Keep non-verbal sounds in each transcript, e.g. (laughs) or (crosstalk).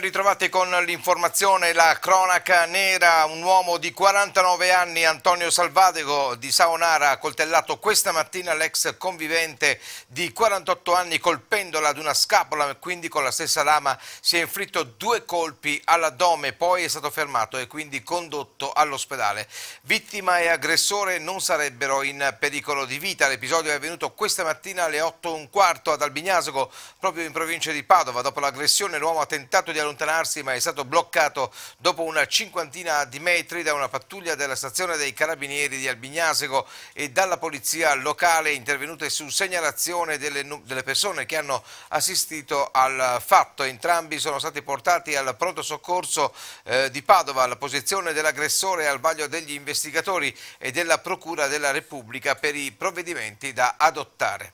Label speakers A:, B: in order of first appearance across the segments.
A: ritrovati con l'informazione, la cronaca nera, un uomo di 49 anni, Antonio Salvadego di Saonara, ha coltellato questa mattina l'ex convivente di 48 anni colpendola ad una scapola e quindi con la stessa lama si è inflitto due colpi all'addome, poi è stato fermato e quindi condotto all'ospedale. Vittima e aggressore non sarebbero in pericolo di vita, l'episodio è avvenuto questa mattina alle 8.15 ad Albignasco, proprio in provincia di Padova, dopo l'aggressione l'uomo ha tentato di di allontanarsi ma è stato bloccato dopo una cinquantina di metri da una pattuglia della stazione dei Carabinieri di Albignasego e dalla polizia locale intervenute su segnalazione delle, delle persone che hanno assistito al fatto. Entrambi sono stati portati al pronto soccorso eh, di Padova alla posizione dell'aggressore al vaglio degli investigatori e della Procura della Repubblica per i provvedimenti da adottare.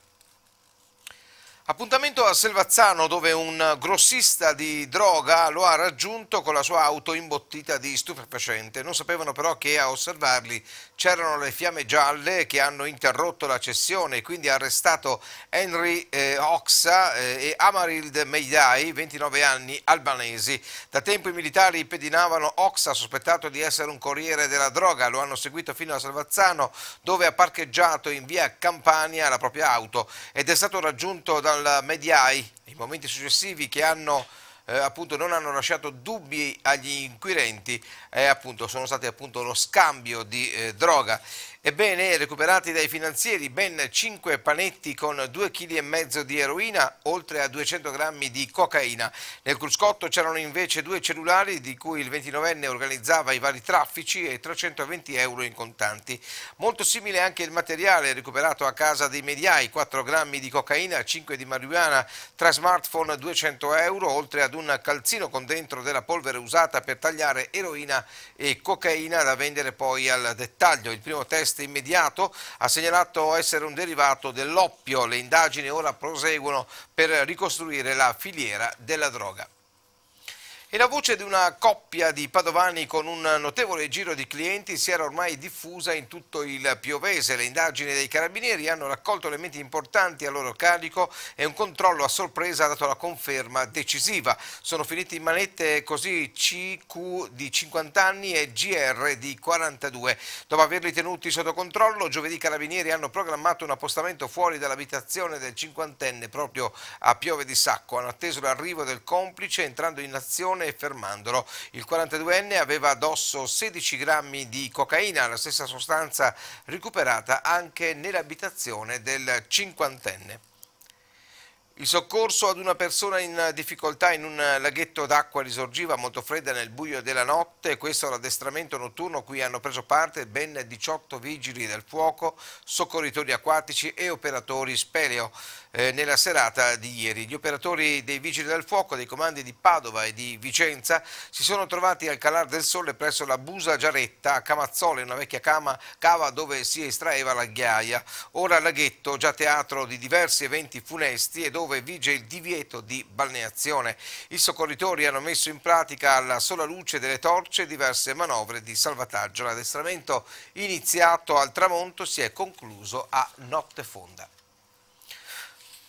A: Appuntamento a Selvazzano dove un grossista di droga lo ha raggiunto con la sua auto imbottita di stupefacente. Non sapevano però che a osservarli c'erano le fiamme gialle che hanno interrotto la cessione e quindi ha arrestato Henry eh, Oxa eh, e Amarild Meidai, 29 anni, albanesi. Da tempo i militari pedinavano Oxa, sospettato di essere un corriere della droga. Lo hanno seguito fino a Selvazzano dove ha parcheggiato in via Campania la propria auto ed è stato raggiunto dal al Mediai, i momenti successivi che hanno eh, appunto non hanno lasciato dubbi agli inquirenti eh, appunto, sono stati appunto lo scambio di eh, droga Ebbene, recuperati dai finanzieri ben 5 panetti con 2,5 kg di eroina, oltre a 200 grammi di cocaina. Nel cruscotto c'erano invece due cellulari di cui il 29enne organizzava i vari traffici e 320 euro in contanti. Molto simile anche il materiale recuperato a casa dei mediai, 4 grammi di cocaina, 5 di marijuana, 3 smartphone 200 euro, oltre ad un calzino con dentro della polvere usata per tagliare eroina e cocaina da vendere poi al dettaglio. Il primo test test immediato, ha segnalato essere un derivato dell'oppio. Le indagini ora proseguono per ricostruire la filiera della droga. E la voce di una coppia di padovani con un notevole giro di clienti si era ormai diffusa in tutto il Piovese. Le indagini dei carabinieri hanno raccolto elementi importanti a loro carico e un controllo a sorpresa ha dato la conferma decisiva. Sono finiti in manette così CQ di 50 anni e GR di 42. Dopo averli tenuti sotto controllo, giovedì i carabinieri hanno programmato un appostamento fuori dall'abitazione del cinquantenne proprio a Piove di Sacco. Hanno atteso l'arrivo del complice entrando in azione Leone e fermandolo. Il 42enne aveva addosso 16 grammi di cocaina, la stessa sostanza recuperata anche nell'abitazione del cinquantenne. Il soccorso ad una persona in difficoltà in un laghetto d'acqua risorgiva molto fredda nel buio della notte, questo è l'addestramento notturno cui hanno preso parte ben 18 vigili del fuoco, soccorritori acquatici e operatori speleo eh, nella serata di ieri. Gli operatori dei vigili del fuoco dei comandi di Padova e di Vicenza si sono trovati al calar del sole presso la Busa Giaretta a Camazzole, una vecchia cama, cava dove si estraeva la ghiaia. Ora laghetto, già teatro di diversi eventi funesti e dove dove vige il divieto di balneazione. I soccorritori hanno messo in pratica alla sola luce delle torce diverse manovre di salvataggio. L'addestramento iniziato al tramonto si è concluso a notte fonda.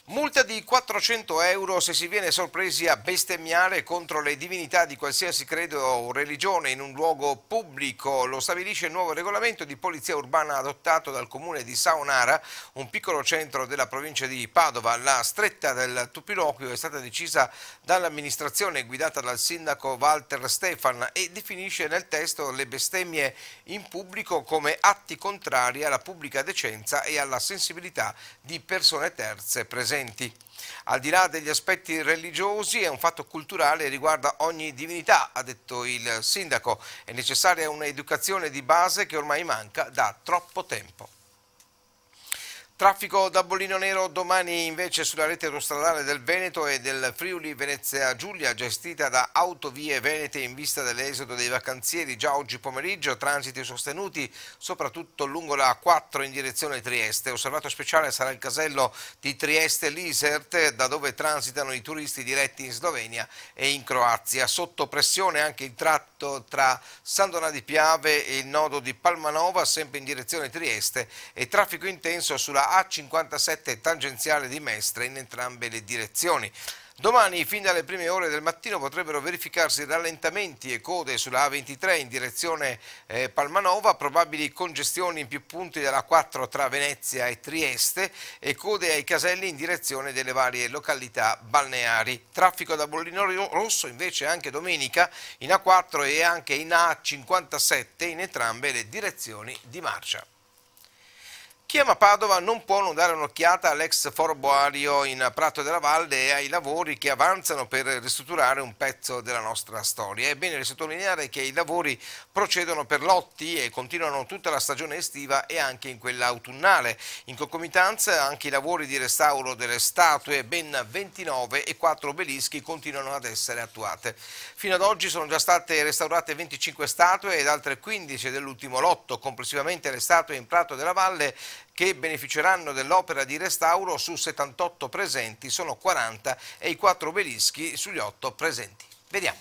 A: Multa di 400 euro se si viene sorpresi a bestemmiare contro le divinità di qualsiasi credo o religione in un luogo pubblico. Lo stabilisce il nuovo regolamento di polizia urbana adottato dal comune di Saonara, un piccolo centro della provincia di Padova. La stretta del Tupiloquio è stata decisa dall'amministrazione guidata dal sindaco Walter Stefan e definisce nel testo le bestemmie in pubblico come atti contrari alla pubblica decenza e alla sensibilità di persone terze presenti presenti. Al di là degli aspetti religiosi è un fatto culturale e riguarda ogni divinità, ha detto il sindaco. È necessaria un'educazione di base che ormai manca da troppo tempo. Traffico da bollino nero domani invece sulla rete autostradale del Veneto e del Friuli Venezia Giulia gestita da Autovie Venete in vista dell'esodo dei vacanzieri già oggi pomeriggio, transiti sostenuti soprattutto lungo la A4 in direzione Trieste. Osservato speciale sarà il casello di Trieste Lisert da dove transitano i turisti diretti in Slovenia e in Croazia. Sotto pressione anche il tratto tra San Donà di Piave e il nodo di Palmanova sempre in direzione Trieste e traffico intenso sulla a 57 tangenziale di Mestre in entrambe le direzioni. Domani, fin dalle prime ore del mattino, potrebbero verificarsi rallentamenti e code sulla A23 in direzione eh, Palmanova, probabili congestioni in più punti della 4 tra Venezia e Trieste e code ai caselli in direzione delle varie località balneari. Traffico da Bollino Rosso invece anche domenica in A4 e anche in A57 in entrambe le direzioni di marcia. Chiama Padova non può non dare un'occhiata all'ex foro boario in Prato della Valle e ai lavori che avanzano per ristrutturare un pezzo della nostra storia. È bene sottolineare che i lavori procedono per lotti e continuano tutta la stagione estiva e anche in quella autunnale. In concomitanza anche i lavori di restauro delle statue, ben 29 e 4 obelischi, continuano ad essere attuate. Fino ad oggi sono già state restaurate 25 statue ed altre 15 dell'ultimo lotto. Complessivamente le statue in Prato della Valle che beneficeranno dell'opera di restauro su 78 presenti, sono 40 e i 4 obelischi sugli 8 presenti. Vediamo.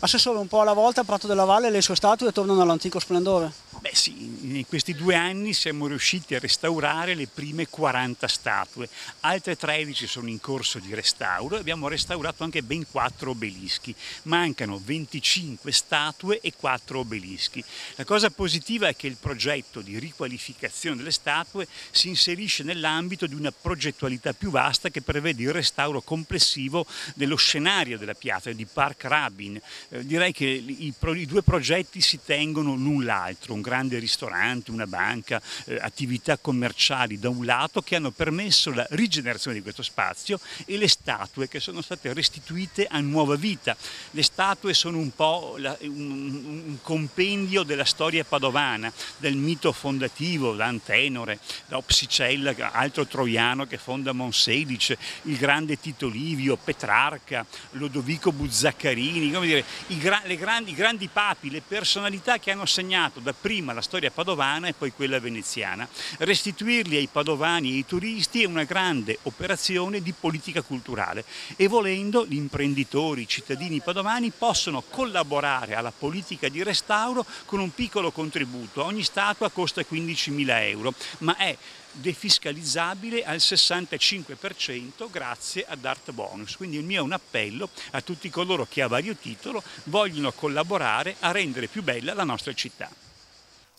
B: Assessore, un
C: po' alla volta Prato della Valle e le sue statue tornano all'antico splendore.
B: Beh sì, in questi due anni siamo riusciti a restaurare le prime 40 statue, altre 13 sono in corso di restauro e abbiamo restaurato anche ben 4 obelischi, mancano 25 statue e 4 obelischi. La cosa positiva è che il progetto di riqualificazione delle statue si inserisce nell'ambito di una progettualità più vasta che prevede il restauro complessivo dello scenario della piazza, di Park Rabin. Eh, direi che i, pro, i due progetti si tengono l'un l'altro, un grande ristorante, una banca, eh, attività commerciali da un lato che hanno permesso la rigenerazione di questo spazio e le statue che sono state restituite a nuova vita. Le statue sono un po' la, un, un, compendio della storia padovana, del mito fondativo, da Antenore, da Opsicella, altro troiano che fonda Monselice, il grande Tito Livio, Petrarca, Lodovico Buzzaccarini, come dire, i, gra le grandi, i grandi papi, le personalità che hanno segnato da prima prima la storia padovana e poi quella veneziana. Restituirli ai padovani e ai turisti è una grande operazione di politica culturale e volendo gli imprenditori, i cittadini padovani possono collaborare alla politica di restauro con un piccolo contributo. Ogni statua costa 15.000 euro, ma è defiscalizzabile al 65% grazie ad Art Bonus. Quindi il mio è un appello a tutti coloro che a vario titolo vogliono collaborare a rendere più bella la nostra città.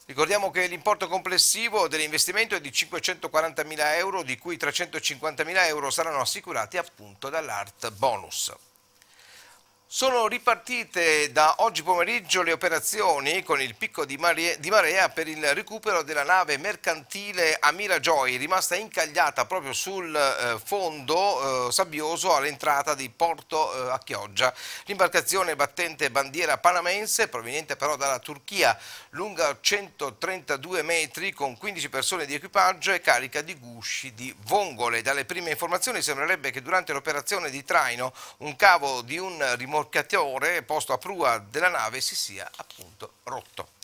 A: Ricordiamo che l'importo complessivo dell'investimento è di 540.000 euro, di cui 350.000 euro saranno assicurati appunto dall'Art Bonus. Sono ripartite da oggi pomeriggio le operazioni con il picco di, marea per il recupero della nave mercantile Amira Joy, rimasta incagliata proprio sul eh, fondo eh, sabbioso all'entrata di Porto eh, a Chioggia. L'imbarcazione battente bandiera panamense, proveniente però dalla Turchia, lunga 132 metri con 15 persone di equipaggio e carica di gusci di vongole. Dalle prime informazioni sembrerebbe che durante l'operazione di traino un cavo di un rimorchio forcatore posto a prua della nave si sia appunto rotto.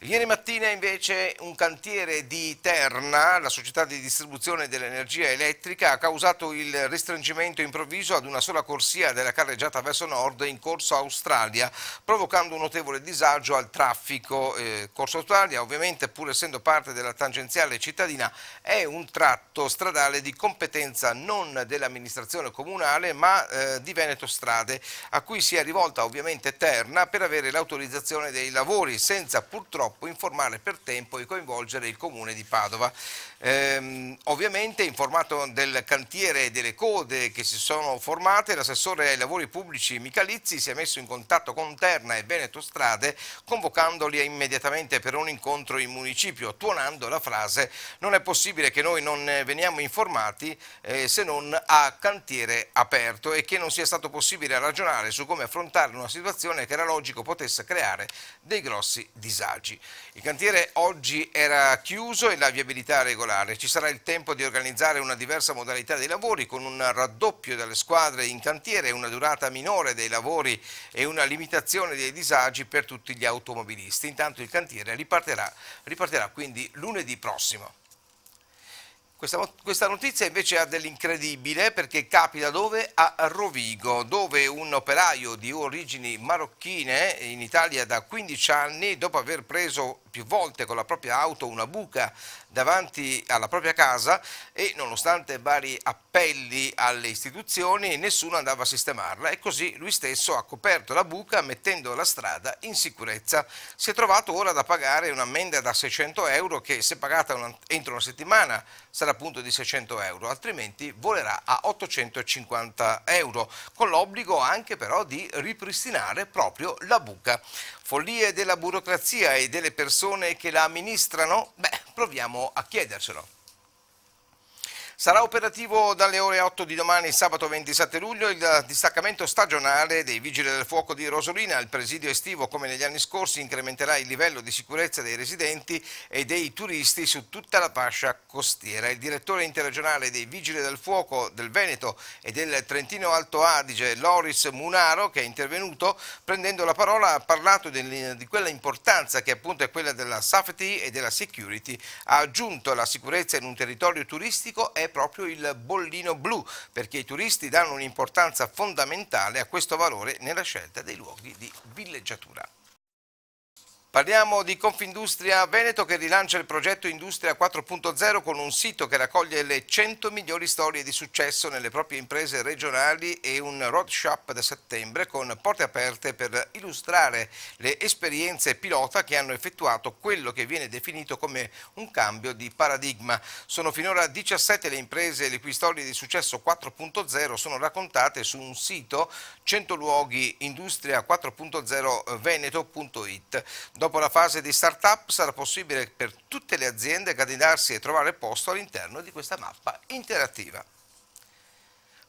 A: Ieri mattina invece un cantiere di Terna, la società di distribuzione dell'energia elettrica, ha causato il restringimento improvviso ad una sola corsia della carreggiata verso nord in Corso Australia, provocando un notevole disagio al traffico. Eh, Corso Australia ovviamente pur essendo parte della tangenziale cittadina è un tratto stradale di competenza non dell'amministrazione comunale ma eh, di Veneto Strade, a cui si è rivolta ovviamente Terna per avere l'autorizzazione dei lavori senza purtroppo troppo informale per tempo e coinvolgere il comune di Padova. Ehm, ovviamente informato del cantiere e delle code che si sono formate, l'assessore ai lavori pubblici Michalizzi si è messo in contatto con Terna e Veneto Strade convocandoli immediatamente per un incontro in municipio, tuonando la frase non è possibile che noi non eh, veniamo informati eh, se non a cantiere aperto e che non sia stato possibile ragionare su come affrontare una situazione che era logico potesse creare dei grossi disagi oggi. Il cantiere oggi era chiuso e la viabilità regolare. Ci sarà il tempo di organizzare una diversa modalità dei lavori con un raddoppio delle squadre in cantiere, una durata minore dei lavori e una limitazione dei disagi per tutti gli automobilisti. Intanto il cantiere riparterà, riparterà quindi lunedì prossimo. Questa, questa, notizia invece ha dell'incredibile perché capita dove? A Rovigo, dove un operaio di origini marocchine in Italia da 15 anni, dopo aver preso più volte con la propria auto una buca davanti alla propria casa e nonostante vari appelli alle istituzioni nessuno andava a sistemarla e così lui stesso ha coperto la buca mettendo la strada in sicurezza. Si è trovato ora da pagare un'ammenda da 600 euro che se pagata un, entro una settimana sarà appunto di 600 euro, altrimenti volerà a 850 euro con l'obbligo anche però di ripristinare proprio la buca follie della burocrazia e delle persone che la amministrano? Beh, proviamo a chiedercelo. Sarà operativo dalle ore 8 di domani, sabato 27 luglio, il distaccamento stagionale dei Vigili del Fuoco di Rosolina. Il presidio estivo, come negli anni scorsi, incrementerà il livello di sicurezza dei residenti e dei turisti su tutta la fascia costiera. Il direttore interregionale dei Vigili del Fuoco del Veneto e del Trentino Alto Adige, Loris Munaro, che è intervenuto prendendo la parola, ha parlato di quella importanza che appunto è quella della safety e della security. Ha aggiunto la sicurezza in un territorio turistico è proprio il bollino blu, perché i turisti danno un'importanza fondamentale a questo valore nella scelta dei luoghi di villeggiatura. Parliamo di Confindustria Veneto che rilancia il progetto Industria 4.0 con un sito che raccoglie le 100 migliori storie di successo nelle proprie imprese regionali e un roadshop da settembre con porte aperte per illustrare le esperienze pilota che hanno effettuato quello che viene definito come un cambio di paradigma. Sono finora 17 le imprese le cui storie di successo 4.0 sono raccontate su un sito 100 luoghi industria 4.0 veneto.it. Dopo la fase di startup sarà possibile per tutte le aziende candidarsi e trovare posto all'interno di questa mappa interattiva.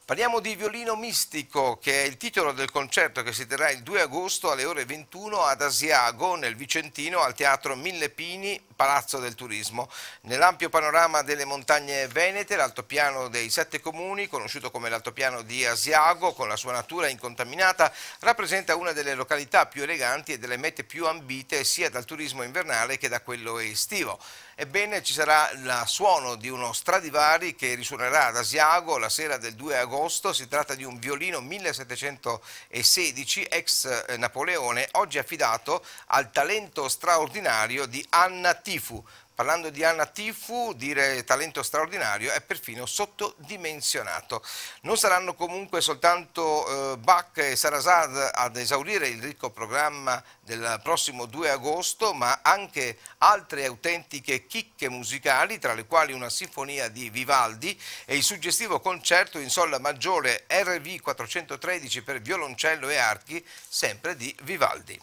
A: Parliamo di Violino Mistico, che è il titolo del concerto che si terrà il 2 agosto alle ore 21 ad Asiago, nel Vicentino, al Teatro Mille Pini Palazzo del Turismo. Nell'ampio panorama delle montagne venete, l'altopiano dei Sette Comuni, conosciuto come l'altopiano di Asiago, con la sua natura incontaminata, rappresenta una delle località più eleganti e delle mete più ambite sia dal turismo invernale che da quello estivo. Ebbene, ci sarà il suono di uno Stradivari che risuonerà ad Asiago la sera del 2 agosto. Si tratta di un violino 1716 ex Napoleone, oggi affidato al talento straordinario di Anna T. Tifu, parlando di Anna Tifu, dire talento straordinario è perfino sottodimensionato. Non saranno comunque soltanto eh, Bach e Sarasad ad esaurire il ricco programma del prossimo 2 agosto, ma anche altre autentiche chicche musicali, tra le quali una sinfonia di Vivaldi e il suggestivo concerto in sol maggiore RV 413 per violoncello e archi, sempre di Vivaldi.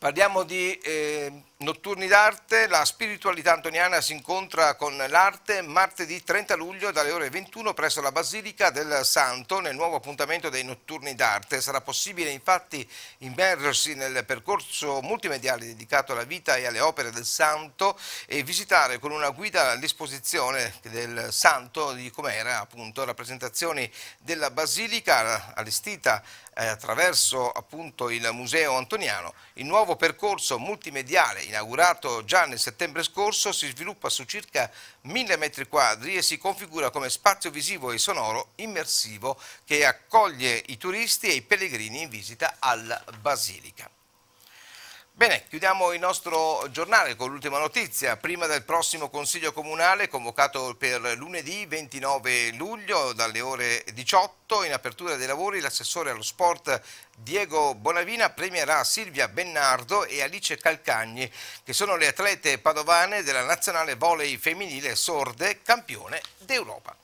A: Parliamo di eh, Notturni d'arte, la spiritualità antoniana si incontra con l'arte martedì 30 luglio dalle ore 21 presso la Basilica del Santo nel nuovo appuntamento dei Notturni d'arte. Sarà possibile infatti immergersi nel percorso multimediale dedicato alla vita e alle opere del Santo e visitare con una guida l'esposizione del Santo di com'era appunto rappresentazioni della Basilica allestita eh, attraverso appunto il Museo Antoniano, il nuovo percorso multimediale inaugurato già nel settembre scorso, si sviluppa su circa 1000 metri quadri e si configura come spazio visivo e sonoro immersivo che accoglie i turisti e i pellegrini in visita alla Basilica. Bene, chiudiamo il nostro giornale con l'ultima notizia. Prima del prossimo Consiglio Comunale, convocato per lunedì 29 luglio dalle ore 18, in apertura dei lavori l'assessore allo sport Diego Bonavina premierà Silvia Bennardo e Alice Calcagni, che sono le atlete padovane della nazionale volley femminile sorde, campione d'Europa.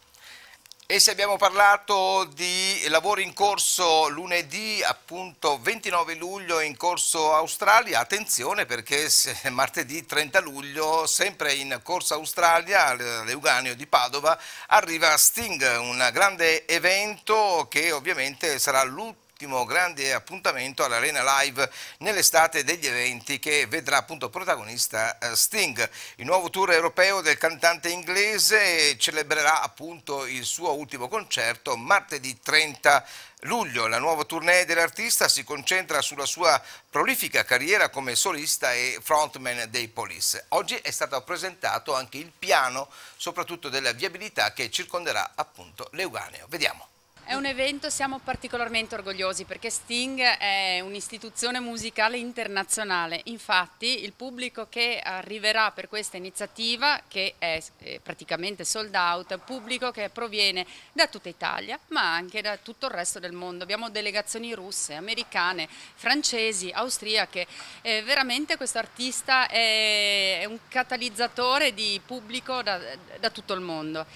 A: E se abbiamo parlato di lavori in corso lunedì, appunto 29 luglio in corso Australia, attenzione perché (laughs) martedì 30 luglio, sempre in corso Australia, all'Euganeo di Padova, arriva Sting, un grande evento che ovviamente sarà l'ultimo ultimo grande appuntamento all'Arena Live nell'estate degli eventi che vedrà appunto protagonista eh, Sting. Il nuovo tour europeo del cantante inglese celebrerà appunto il suo ultimo concerto martedì 30 luglio. La nuova tournée dell'artista si concentra sulla sua prolifica carriera come solista e frontman dei Police. Oggi è stato presentato anche il piano, soprattutto della viabilità che circonderà appunto l'Euganeo. Vediamo.
C: È un evento, siamo particolarmente orgogliosi perché Sting è un'istituzione musicale internazionale, infatti il pubblico che arriverà per questa iniziativa, che è eh, praticamente sold out, pubblico che proviene da tutta Italia ma anche da tutto il resto del mondo, abbiamo delegazioni russe, americane, francesi, austriache, eh, veramente questo artista è, un catalizzatore di pubblico da, da tutto il mondo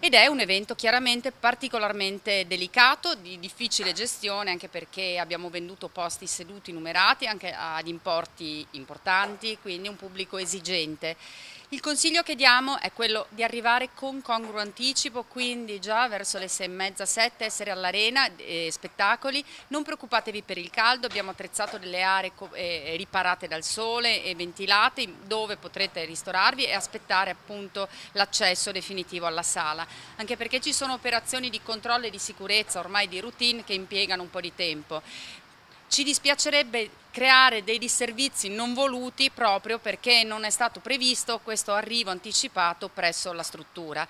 C: ed è un evento chiaramente particolarmente delicato, di difficile gestione anche perché abbiamo venduto posti seduti numerati anche ad importi importanti, quindi un pubblico esigente. Il consiglio che diamo è quello di arrivare con congruo anticipo, quindi già verso le sei e mezza, sette, essere all'arena, eh, spettacoli. Non preoccupatevi per il caldo, abbiamo attrezzato delle aree eh, riparate dal sole e ventilate dove potrete ristorarvi e aspettare appunto l'accesso definitivo alla sala. Anche perché ci sono operazioni di controllo e di sicurezza ormai di routine che impiegano un po' di tempo. Ci dispiacerebbe creare dei disservizi non voluti proprio perché non è stato previsto questo arrivo anticipato presso la struttura.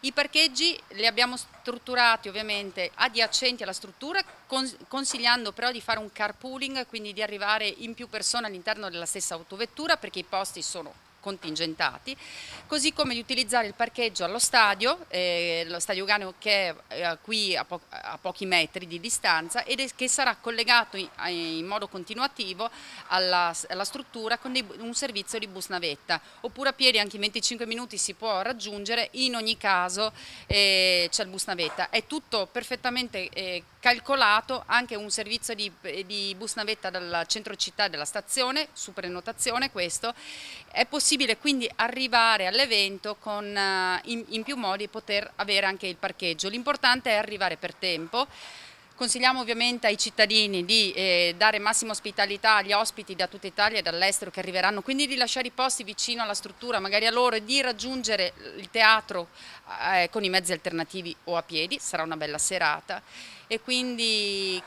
C: I parcheggi li abbiamo strutturati ovviamente adiacenti alla struttura consigliando però di fare un carpooling, quindi di arrivare in più persone all'interno della stessa autovettura perché i posti sono contingentati, così come di utilizzare il parcheggio allo stadio, eh, lo stadio Ganeo che è eh, qui a, po a, pochi metri di distanza ed è, che sarà collegato in, in modo continuativo alla, alla struttura con dei, un servizio di bus navetta, oppure a piedi anche in 25 minuti si può raggiungere, in ogni caso eh, c'è il bus navetta, è tutto perfettamente eh, calcolato anche un servizio di, eh, di bus navetta dal centro città della stazione, su prenotazione questo, è possibile possibile quindi arrivare all'evento eh, in, in più modi e poter avere anche il parcheggio. L'importante è arrivare per tempo. Consigliamo ovviamente ai cittadini di eh, dare massima ospitalità agli ospiti da tutta Italia e dall'estero che arriveranno, quindi di lasciare i posti vicino alla struttura, magari a loro, e di raggiungere il teatro eh, con i mezzi alternativi o a piedi, sarà una bella serata e quindi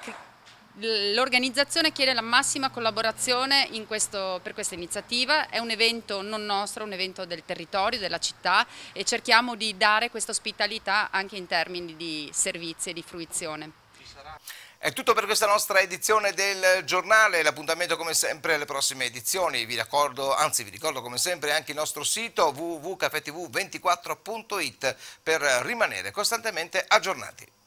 C: L'organizzazione chiede la massima collaborazione questo, per questa iniziativa, è un evento non nostro, è un evento del territorio, della città e cerchiamo di dare questa ospitalità anche in termini di servizi e di fruizione.
A: È tutto per questa nostra edizione del giornale, l'appuntamento come sempre alle prossime edizioni, vi ricordo, anzi vi ricordo come sempre anche il nostro sito www.cafetv24.it per rimanere costantemente aggiornati.